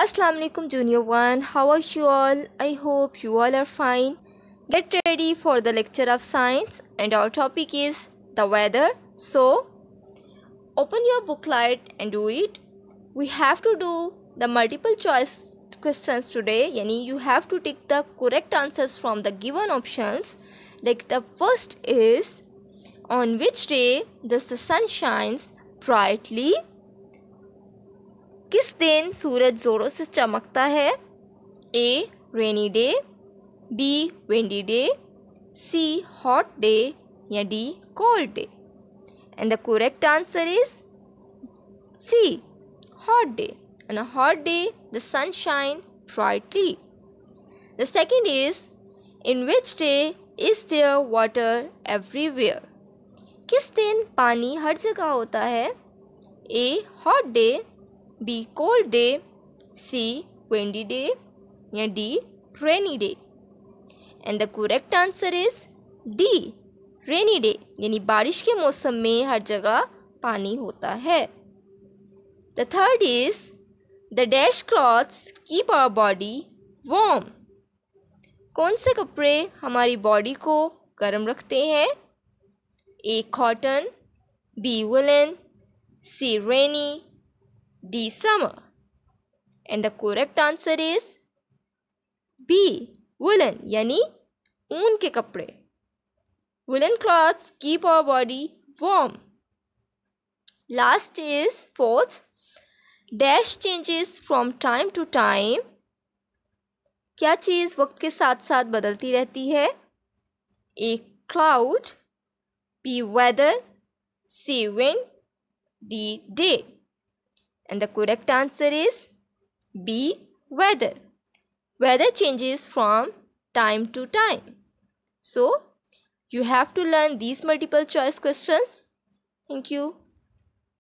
Assalamu alaikum junior 1 how are you all I hope you all are fine get ready for the lecture of science and our topic is the weather so open your booklet and do it we have to do the multiple choice questions today yani you have to take the correct answers from the given options like the first is on which day does the sun shines brightly किस दिन सूरज जोरों से चमकता है A rainy day B windy day C hot day या D cold day and the correct answer is C hot day and a hot day the sunshine brightly the second is in which day is there water everywhere किस दिन पानी हर जगह होता है A hot day B cold day C windy day या D rainy day and the correct answer is D rainy day यानी बारिश के मौसम में हर जगह पानी होता है the third is the dash clothes keep our body warm कौन से कपड़े हमारी बॉडी को गर्म रखते हैं A cotton B woollen C rainy the summer. And the correct answer is B. Woolen yani ऊन ke कपड़े Woolen cloths keep our body warm. Last is fourth. Dash changes from time to time. क्या चीज़ वक्त के साथ साथ बदलती रहती है A cloud B weather C wind D day And the correct answer is B. Weather. Weather changes from time to time. So, you have to learn these multiple choice questions. Thank you.